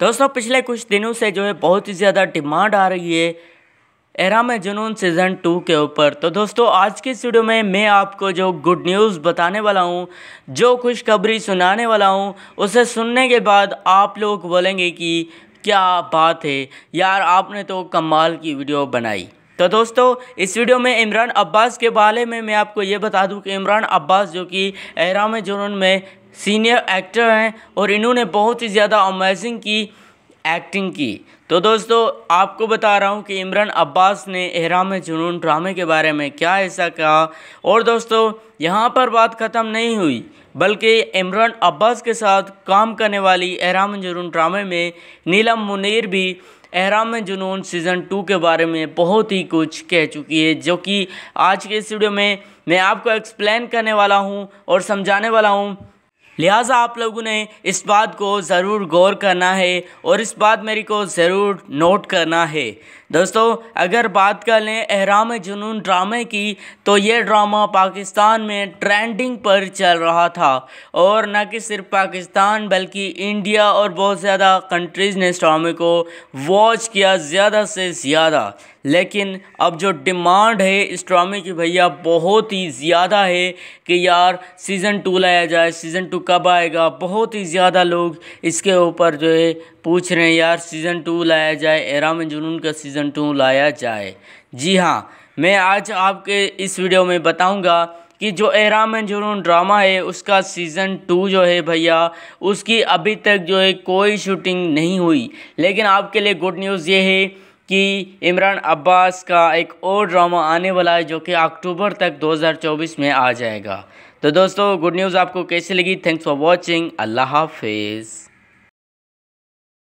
दोस्तों पिछले कुछ दिनों से जो है बहुत ही ज़्यादा डिमांड आ रही है एराम जुनून सीज़न टू के ऊपर तो दोस्तों आज की इस वीडियो में मैं आपको जो गुड न्यूज़ बताने वाला हूँ जो खुशखबरी सुनाने वाला हूँ उसे सुनने के बाद आप लोग बोलेंगे कि क्या बात है यार आपने तो कमाल की वीडियो बनाई तो दोस्तों इस वीडियो में इमरान अब्बास के बारे में मैं आपको ये बता दूं कि इमरान अब्बास जो कि एहराम जुनून में सीनियर एक्टर हैं और इन्होंने बहुत ही ज़्यादा अमेजिंग की एक्टिंग की तो दोस्तों आपको बता रहा हूँ कि इमरान अब्बास ने एहराम जुनून ड्रामे के बारे में क्या ऐसा कहा और दोस्तों यहाँ पर बात ख़त्म नहीं हुई बल्कि इमरान अब्बास के साथ काम करने वाली एहराम जुनून ड्रामे में नीलम मुनीर भी एहराम जुनून सीज़न टू के बारे में बहुत ही कुछ कह चुकी है जो कि आज के इस वीडियो में मैं आपको एक्सप्लेन करने वाला हूँ और समझाने वाला हूँ लिहाजा आप लोगों ने इस बात को ज़रूर गौर करना है और इस बात मेरी को ज़रूर नोट करना है दोस्तों अगर बात कर लें एहराम जुनून ड्रामे की तो ये ड्रामा पाकिस्तान में ट्रेंडिंग पर चल रहा था और न कि सिर्फ पाकिस्तान बल्कि इंडिया और बहुत ज़्यादा कंट्रीज़ ने इस ड्रामे को वॉच किया ज़्यादा से ज़्यादा लेकिन अब जो डिमांड है इस ड्रामे की भैया बहुत ही ज़्यादा है कि यार सीज़न टू लाया जाए सीज़न टू कब आएगा बहुत ही ज़्यादा लोग इसके ऊपर जो है पूछ रहे हैं यार सीज़न टू लाया जाए एहराम जुनून का सीज़न ऑप्शन टू लाया जाए जी हाँ मैं आज आपके इस वीडियो में बताऊंगा कि जो एहराम जुनून ड्रामा है उसका सीज़न टू जो है भैया उसकी अभी तक जो है कोई शूटिंग नहीं हुई लेकिन आपके लिए गुड न्यूज़ ये है कि इमरान अब्बास का एक और ड्रामा आने वाला है जो कि अक्टूबर तक 2024 में आ जाएगा तो दोस्तों गुड न्यूज़ आपको कैसी लगी थैंक्स फॉर वॉचिंग अल्लाह हाफिज़